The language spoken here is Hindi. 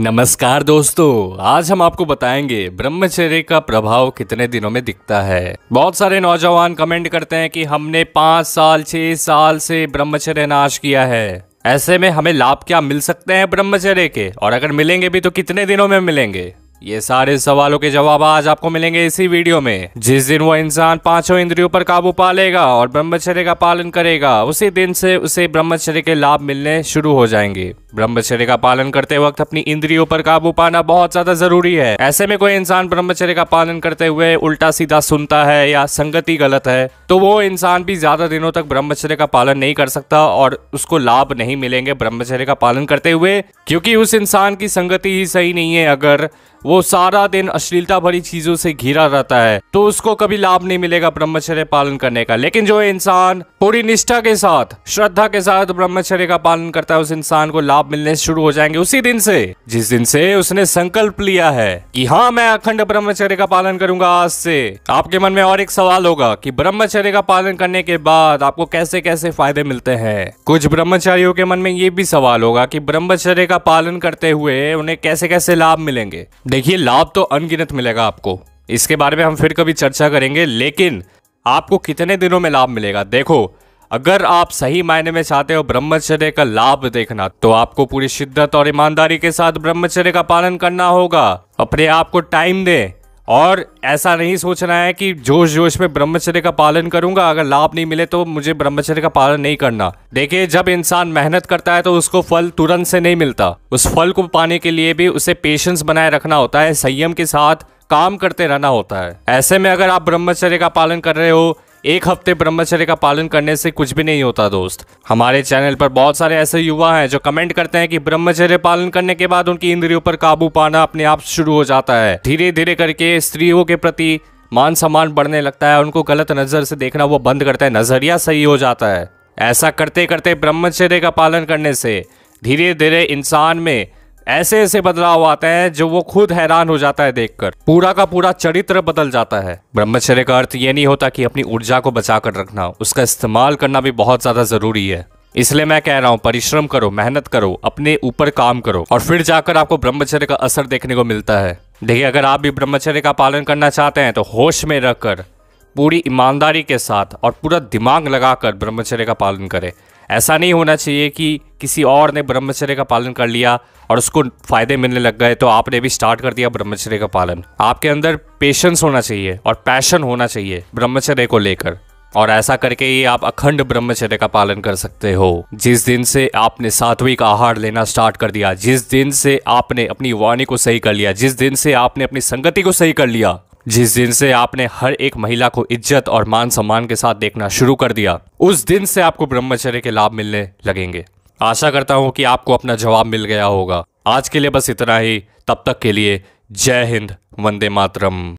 नमस्कार दोस्तों आज हम आपको बताएंगे ब्रह्मचर्य का प्रभाव कितने दिनों में दिखता है बहुत सारे नौजवान कमेंट करते हैं कि हमने पांच साल छह साल से ब्रह्मचर्य नाश किया है ऐसे में हमें लाभ क्या मिल सकते हैं ब्रह्मचर्य के और अगर मिलेंगे भी तो कितने दिनों में मिलेंगे ये सारे सवालों के जवाब आज आपको मिलेंगे इसी वीडियो में जिस दिन वो इंसान पांचों इंद्रियों पर काबू पा लेगा और ब्रह्मचर्य का पालन करेगा उसी दिन से उसे ब्रह्मचर्य के लाभ मिलने शुरू हो जाएंगे ब्रह्मचर्य का पालन करते वक्त अपनी इंद्रियों पर काबू पाना बहुत ज्यादा जरूरी है ऐसे में कोई इंसान ब्रह्मचर्य का पालन करते हुए उल्टा सीधा सुनता है या संगति गलत है तो वो इंसान भी ज्यादा दिनों तक ब्रह्मचर्य का पालन नहीं कर सकता और उसको लाभ नहीं मिलेंगे ब्रह्मचर्य का पालन करते हुए क्योंकि उस इंसान की संगति ही सही नहीं है अगर वो सारा दिन अश्लीलता भरी चीजों से घिरा रहता है तो उसको कभी लाभ नहीं मिलेगा ब्रह्मचर्य पालन करने का लेकिन जो इंसान पूरी निष्ठा के साथ श्रद्धा के साथ ब्रह्मचर्य का पालन करता है उस इंसान को लाभ मिलने शुरू हो जाएंगे उसी दिन से जिस दिन से उसने संकल्प लिया है कि हाँ मैं अखंड ब्रह्मचर्य का पालन करूंगा आज से आपके मन में और एक सवाल होगा कि ब्रह्मचर्य का पालन करने के बाद आपको कैसे कैसे फायदे मिलते हैं कुछ ब्रह्मचारियों के मन में ये भी सवाल होगा कि ब्रह्मचर्य का पालन करते हुए उन्हें कैसे कैसे लाभ मिलेंगे देखिए लाभ तो अनगिनत मिलेगा आपको इसके बारे में हम फिर कभी चर्चा करेंगे लेकिन आपको कितने दिनों में लाभ मिलेगा देखो अगर आप सही मायने में चाहते हो ब्रह्मचर्य का लाभ देखना तो आपको पूरी शिद्दत और ईमानदारी के साथ ब्रह्मचर्य का पालन करना होगा अपने आप को टाइम दें और ऐसा नहीं सोचना है कि जोश जोश में ब्रह्मचर्य का पालन करूंगा अगर लाभ नहीं मिले तो मुझे ब्रह्मचर्य का पालन नहीं करना देखिए जब इंसान मेहनत करता है तो उसको फल तुरंत से नहीं मिलता उस फल को पाने के लिए भी उसे पेशेंस बनाए रखना होता है संयम के साथ काम करते रहना होता है ऐसे में अगर आप ब्रह्मचर्य का पालन कर रहे हो एक हफ्ते ब्रह्मचर्य का पालन करने से कुछ भी नहीं होता दोस्त हमारे चैनल पर बहुत सारे ऐसे युवा हैं जो कमेंट करते हैं कि ब्रह्मचर्य पालन करने के बाद उनकी इंद्रियों पर काबू पाना अपने आप शुरू हो जाता है धीरे धीरे करके स्त्रियों के प्रति मान सम्मान बढ़ने लगता है उनको गलत नज़र से देखना वो बंद करता है नज़रिया सही हो जाता है ऐसा करते करते ब्रह्मचर्य का पालन करने से धीरे धीरे इंसान में ऐसे ऐसे बदलाव आते हैं जो वो खुद हैरान हो जाता है देखकर पूरा का पूरा चरित्र बदल जाता है ब्रह्मचर्य का अर्थ ये नहीं होता कि अपनी ऊर्जा को बचा कर रखना उसका इस्तेमाल करना भी बहुत ज्यादा जरूरी है इसलिए मैं कह रहा हूँ परिश्रम करो मेहनत करो अपने ऊपर काम करो और फिर जाकर आपको ब्रह्मचर्य का असर देखने को मिलता है देखिए अगर आप भी ब्रह्मचर्य का पालन करना चाहते हैं तो होश में रहकर पूरी ईमानदारी के साथ और पूरा दिमाग लगाकर ब्रह्मचर्य का पालन करें ऐसा नहीं होना चाहिए कि किसी और ने ब्रह्मचर्य का पालन कर लिया और उसको फायदे मिलने लग गए तो आपने भी स्टार्ट कर दिया ब्रह्मचर्य का पालन आपके अंदर पेशेंस होना चाहिए और पैशन होना चाहिए ब्रह्मचर्य को लेकर और ऐसा करके ही आप अखंड ब्रह्मचर्य का पालन कर सकते हो जिस दिन से आपने सात्विक आहार लेना स्टार्ट कर दिया जिस दिन से आपने अपनी वाणी को सही कर लिया जिस दिन से आपने अपनी संगति को सही कर लिया जिस दिन से आपने हर एक महिला को इज्जत और मान सम्मान के साथ देखना शुरू कर दिया उस दिन से आपको ब्रह्मचर्य के लाभ मिलने लगेंगे आशा करता हूं कि आपको अपना जवाब मिल गया होगा आज के लिए बस इतना ही तब तक के लिए जय हिंद वंदे मातरम